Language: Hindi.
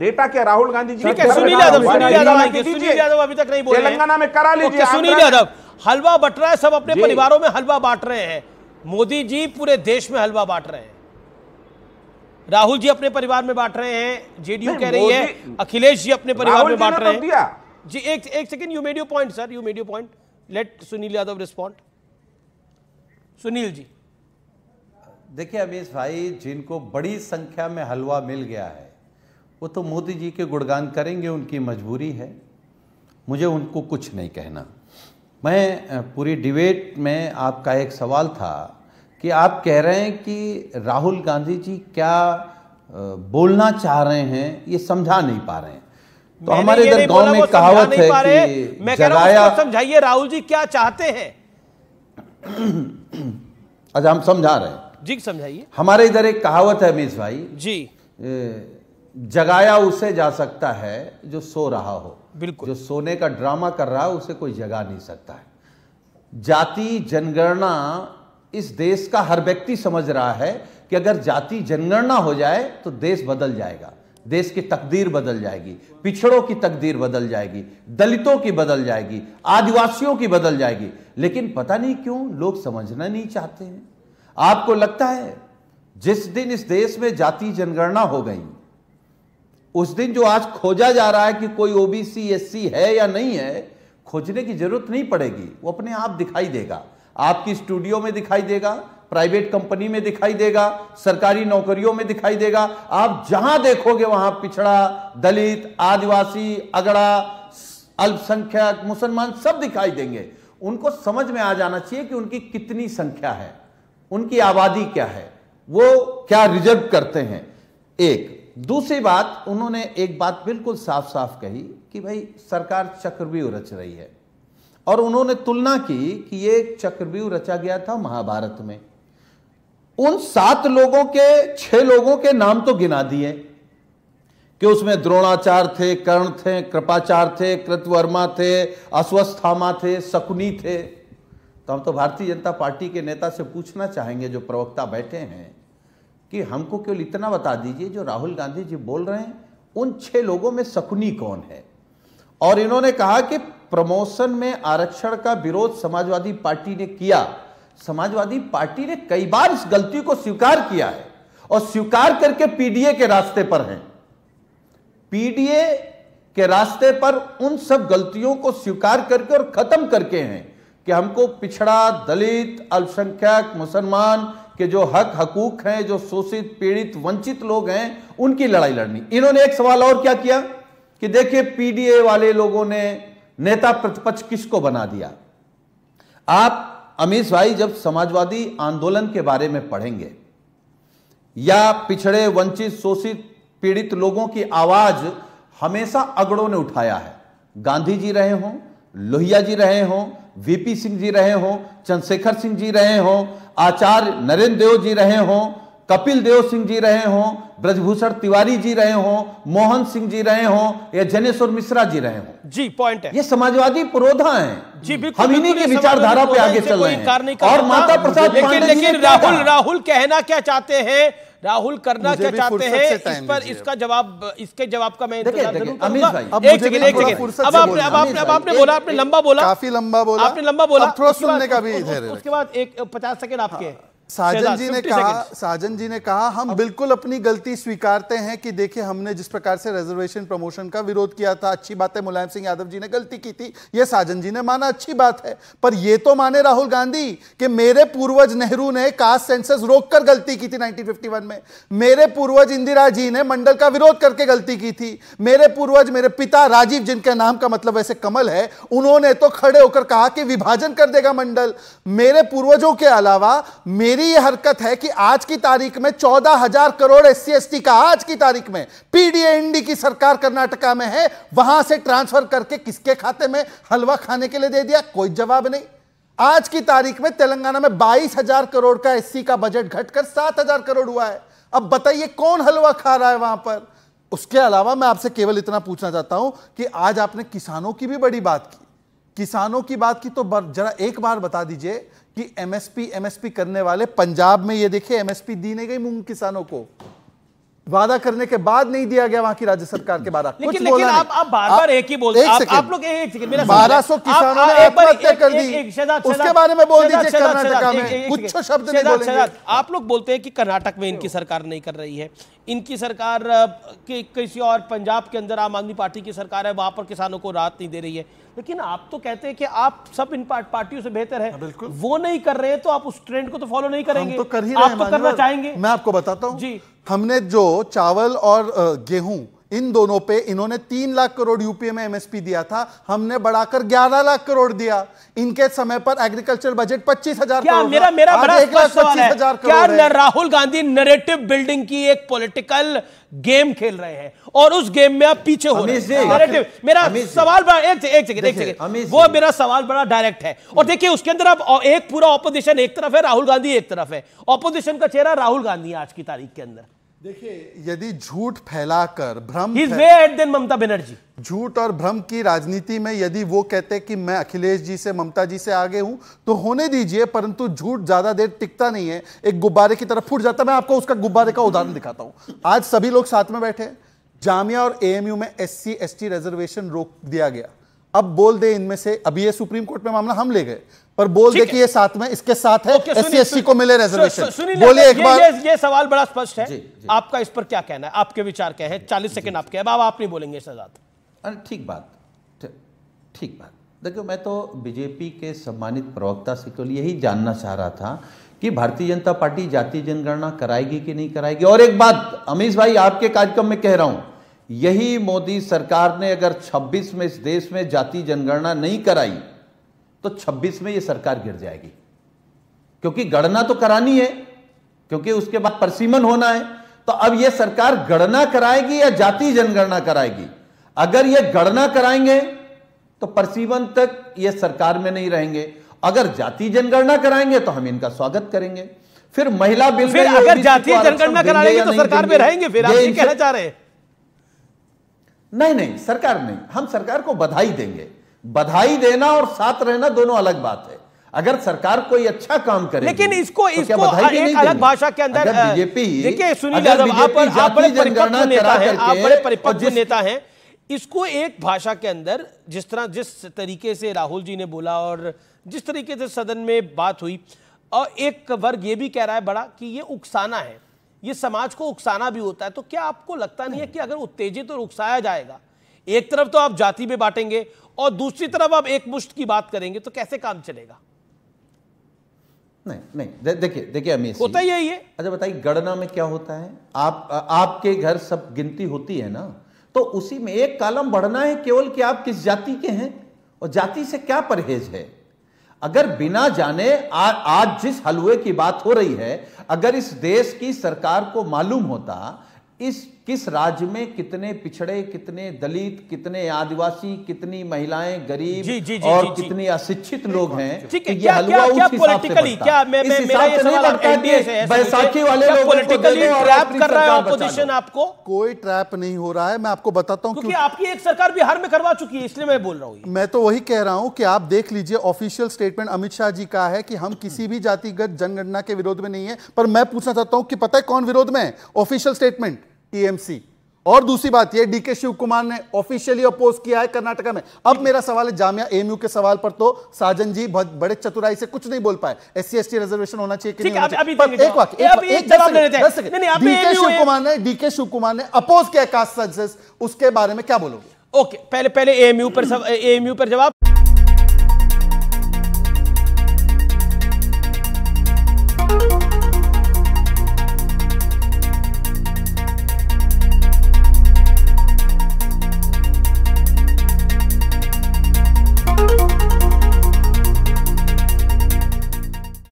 डेटा क्या राहुल गांधी जी सुनील यादव सुनील यादव सुनील यादव अभी तक नहीं बोले तेलंगाना में करा लीजिए सुनील यादव हलवा बट रहा है सब अपने परिवारों में हलवा बांट रहे हैं मोदी जी पूरे देश में हलवा बांट रहे हैं राहुल जी अपने परिवार में बांट रहे हैं जेडीयू कह रही है अखिलेश जी अपने परिवार में बांट तो रहे हैं जी एक एक second you made you point sir you made you point let Sunil Yadav respond Sunil ji देखिए अमीश भाई जिनको बड़ी संख्या में हलवा मिल गया है वो तो मोदी जी के गुणगान करेंगे उनकी मजबूरी है मुझे उनको कुछ नहीं कहना मैं पूरी डिबेट में आपका एक सवाल था कि आप कह रहे हैं कि राहुल गांधी जी क्या बोलना चाह रहे हैं ये समझा नहीं पा रहे हैं तो हमारे इधर गांव में कहावत है कि मैं जगाया समझाइए राहुल जी क्या चाहते हैं अच्छा हम समझा रहे हैं जी समझाइए हमारे इधर एक कहावत है मीस भाई जी ए, जगाया उसे जा सकता है जो सो रहा हो बिल्कुल जो सोने का ड्रामा कर रहा है उसे कोई जगा नहीं सकता है जाति जनगणना इस देश का हर व्यक्ति समझ रहा है कि अगर जाति जनगणना हो जाए तो देश बदल जाएगा देश की तकदीर बदल जाएगी पिछड़ों की तकदीर बदल जाएगी दलितों की बदल जाएगी आदिवासियों की बदल जाएगी लेकिन पता नहीं क्यों लोग समझना नहीं चाहते हैं आपको लगता है जिस दिन इस देश में जाति जनगणना हो गई उस दिन जो आज खोजा जा रहा है कि कोई ओबीसी एससी है या नहीं है खोजने की जरूरत नहीं पड़ेगी वो अपने आप दिखाई देगा आपकी स्टूडियो में दिखाई देगा प्राइवेट कंपनी में दिखाई देगा सरकारी नौकरियों में दिखाई देगा आप जहां देखोगे वहां पिछड़ा दलित आदिवासी अगड़ा अल्पसंख्यक मुसलमान सब दिखाई देंगे उनको समझ में आ जाना चाहिए कि उनकी कितनी संख्या है उनकी आबादी क्या है वो क्या रिजर्व करते हैं एक दूसरी बात उन्होंने एक बात बिल्कुल साफ साफ कही कि भाई सरकार चक्रव्यूह रच रही है और उन्होंने तुलना की कि ये चक्रव्यूह रचा गया था महाभारत में उन सात लोगों के छह लोगों के नाम तो गिना दिए कि उसमें द्रोणाचार्य थे कर्ण थे कृपाचार्य थे कृतवर्मा थे अश्वस्थामा थे शकुनी थे तो हम तो भारतीय जनता पार्टी के नेता से पूछना चाहेंगे जो प्रवक्ता बैठे हैं कि हमको केवल इतना बता दीजिए जो राहुल गांधी जी बोल रहे हैं उन छह लोगों में शकुनी कौन है और इन्होंने कहा कि प्रमोशन में आरक्षण का विरोध समाजवादी पार्टी ने किया समाजवादी पार्टी ने कई बार इस गलती को स्वीकार किया है और स्वीकार करके पीडीए के रास्ते पर हैं पीडीए के रास्ते पर उन सब गलतियों को स्वीकार करके और खत्म करके हैं कि हमको पिछड़ा दलित अल्पसंख्यक मुसलमान कि जो हक हकूक हैं जो शोषित पीड़ित वंचित लोग हैं उनकी लड़ाई लड़नी इन्होंने एक सवाल और क्या किया कि देखिए पीडीए वाले लोगों ने नेता प्रतिपक्ष किसको बना दिया आप अमीश भाई जब समाजवादी आंदोलन के बारे में पढ़ेंगे या पिछड़े वंचित शोषित पीड़ित लोगों की आवाज हमेशा अगड़ों ने उठाया है गांधी जी रहे हों लोहिया जी रहे हों वीपी सिंह जी रहे हों चंद्रशेखर सिंह जी रहे हों आचार्य नरेंद्र देव जी रहे हों कपिल देव सिंह जी रहे हों ब्रजभूषण तिवारी जी रहे हों मोहन सिंह जी रहे हों या जनेश्वर मिश्रा जी रहे हों जी पॉइंट है ये समाजवादी पुरोधा हैं जी बिल्कुल हम इन्हीं की विचारधारा पे आगे चल रहे हैं और माता प्रसाद लेकिन राहुल राहुल कहना क्या चाहते हैं राहुल करना क्या चाहते हैं इस पर इसका जवाब इसके जवाब का मैं आपने बोला आपने लंबा बोला काफी लंबा बोला आपने लंबा बोला उसके बाद एक पचास सेकेंड आपके हाँ। साजन जी ने कहा साजन जी ने कहा हम बिल्कुल अपनी गलती स्वीकारते हैं कि देखिए हमने जिस प्रकार से रिजर्वेशन प्रमोशन का विरोध किया था अच्छी बात है मुलायम सिंह यादव जी ने गलती की थी ये साजन जी ने माना अच्छी बात है पर यह तो माने राहुल गांधी कि मेरे पूर्वज नेहरू ने कास्ट सेंसस रोककर गलती की थी नाइनटीन में मेरे पूर्वज इंदिरा जी ने मंडल का विरोध करके गलती की थी मेरे पूर्वज मेरे पिता राजीव जिनके नाम का मतलब वैसे कमल है उन्होंने तो खड़े होकर कहा कि विभाजन कर देगा मंडल मेरे पूर्वजों के अलावा मेरे मेरी यह हरकत है कि आज की तारीख में चौदह हजार करोड़ एस सी का आज की तारीख में पीडीए इंडी की सरकार कर्नाटका में है वहां से ट्रांसफर करके किसके खाते में हलवा खाने के लिए दे दिया कोई जवाब नहीं आज की तारीख में तेलंगाना में बाईस हजार करोड़ का एस का बजट घटकर सात हजार करोड़ हुआ है अब बताइए कौन हलवा खा रहा है वहां पर उसके अलावा मैं आपसे केवल इतना पूछना चाहता हूं कि आज आपने किसानों की भी बड़ी बात की किसानों की बात की तो जरा एक बार बता दीजिए कि एमएसपी एमएसपी करने वाले पंजाब में ये देखिए एमएसपी दी नहीं गई मूंग किसानों को वादा करने के बाद नहीं दिया गया वहां की राज्य सरकार के बारे लेकिन, बोला आप, आप बार बार एक ही बोलते आप, आप लोग एक सेकंड बारह सौ किसानों ने आत्महत्या कर दी उसके बारे में बोल दीजिए कर्नाटका में कुछ शब्द नहीं बोलेंगे आप लोग बोलते हैं कि कर्नाटक में इनकी सरकार नहीं कर रही है इनकी सरकार के किसी और पंजाब के अंदर आम आदमी पार्टी की सरकार है वहां पर किसानों को राहत नहीं दे रही है लेकिन आप तो कहते हैं कि आप सब इन पार्टियों से बेहतर है वो नहीं कर रहे हैं तो आप उस ट्रेंड को तो फॉलो नहीं करेंगे तो कर ही आप तो करना चाहेंगे मैं आपको बताता हूँ जी हमने जो चावल और गेहूं इन दोनों पे इन्होंने तीन लाख करोड़ यूपीए में एमएसपी दिया था हमने बढ़ाकर ग्यारह लाख करोड़ दिया इनके समय पर एग्रीकल्चर बजट पच्चीस हजार क्या मेरा मेरा बड़ा एक लाख पच्चीस हजार क्या राहुल गांधी नरेटिव बिल्डिंग की एक पॉलिटिकल गेम खेल रहे हैं और उस गेम में आप पीछे हो रहे हैं मेरा सवाल बड़ा एक एक सेकंड एक सेकंड वो मेरा सवाल बड़ा डायरेक्ट है और देखिए उसके अंदर आप एक पूरा ऑपोजिशन एक तरफ है राहुल गांधी एक तरफ है ऑपोजिशन का चेहरा राहुल गांधी आज की तारीख के अंदर देखिए यदि झूठ फैलाकर भ्रम देन ममता बनर्जी झूठ और भ्रम की राजनीति में यदि वो कहते कि मैं अखिलेश जी से ममता जी से आगे हूं तो होने दीजिए परंतु झूठ ज्यादा देर टिकता नहीं है एक गुब्बारे की तरफ फूट जाता है मैं आपको उसका गुब्बारे का उदाहरण दिखाता हूं आज सभी लोग साथ में बैठे जामिया और एएमयू में एस सी रिजर्वेशन रोक दिया गया अब बोल दे इनमें से अभी ये सुप्रीम कोर्ट में मामला हम ले गए पर बोल दे कि ये साथ में इसके साथ है एस सी को मिले रेजर्वेशन बोलिए एक बार ये, ये सवाल बड़ा स्पष्ट है जी, जी। आपका इस पर क्या कहना है आपके विचार क्या है चालीस सेकंड आपके अब आप नहीं बोलेंगे इस आजाद अरे ठीक बात ठीक बात देखियो मैं तो बीजेपी के सम्मानित प्रवक्ता से केवल यही जानना चाह रहा था कि भारतीय जनता पार्टी जाति जनगणना कराएगी कि नहीं कराएगी और एक बात अमीश भाई आपके कार्यक्रम में कह रहा हूं यही मोदी सरकार ने अगर 26 में इस देश में जाति जनगणना नहीं कराई तो 26 में ये सरकार गिर जाएगी क्योंकि गणना तो करानी है क्योंकि उसके बाद परसीमन होना है तो अब ये सरकार गणना कराएगी या जाति जनगणना कराएगी अगर ये गणना कराएंगे तो परसीमन तक ये सरकार में नहीं रहेंगे अगर जाति जनगणना कराएंगे तो हम इनका स्वागत करेंगे फिर महिला बिल फिर अगर जाति जनगणना कराएंगे तो सरकार में रहेंगे फिर आप कहना चाह रहे हैं नहीं नहीं सरकार नहीं हम सरकार को बधाई देंगे बधाई देना और साथ रहना दोनों अलग बात है अगर सरकार कोई अच्छा काम करे लेकिन इसको तो इसको एक अलग भाषा के अंदर बीजेपी देखिए सुनील यादव आप बड़े परिपक्व नेता हैं आप बड़े परिपक्व नेता हैं इसको एक भाषा के अंदर जिस तरह जिस तरीके से राहुल जी ने बोला और जिस तरीके से सदन में बात हुई और एक वर्ग ये भी कह रहा है बड़ा कि ये उकसाना है ये समाज को उकसाना भी होता है तो क्या आपको लगता नहीं है कि अगर उत्तेजित और उकसाया जाएगा एक तरफ तो आप जाति में बांटेंगे और दूसरी तरफ आप एक मुश्त की बात करेंगे तो कैसे काम चलेगा नहीं नहीं देखिए देखिए अमीश होता ही है ये अच्छा बताइए गणना में क्या होता है आप आपके घर सब गिनती होती है ना तो उसी में एक कालम बढ़ना है केवल कि आप किस जाति के हैं और जाति से क्या परहेज है अगर बिना जाने आ, आज जिस हलवे की बात हो रही है अगर इस देश की सरकार को मालूम होता इस किस राज्य में कितने पिछड़े कितने दलित कितने आदिवासी कितनी महिलाएं गरीब जी, जी, जी, और जी, जी, कितने अशिक्षित लोग हैं ठीक है क्या मैं, है बैसाखी वाले ट्रैप कर रहा है ऑपोजिशन आपको कोई ट्रैप नहीं हो रहा है मैं आपको बताता हूँ क्योंकि आपकी एक सरकार बिहार में करवा चुकी है इसलिए मैं बोल रहा हूँ मैं तो वही कह रहा हूँ की आप देख लीजिए ऑफिशियल स्टेटमेंट अमित शाह जी का है की हम किसी भी जातिगत जनगणना के विरोध में नहीं है पर मैं पूछना चाहता हूँ कि पता है कौन विरोध में ऑफिशियल स्टेटमेंट टीएमसी और दूसरी बात यह डीके शिव कुमार ने ऑफिशियली अपोज किया है कर्नाटका में अब मेरा सवाल है जामिया एमयू के सवाल पर तो साजन जी बहुत बड़े चतुराई से कुछ नहीं बोल पाए एस सी रिजर्वेशन होना चाहिए कि नहीं होना चाहिए पर एक वाक्य डीके शिव कुमार ने डीके शिव कुमार ने अपोज किया कास्ट सर्विसेज उसके बारे में क्या बोलोगे ओके पहले पहले एमयू पर एमयू पर जवाब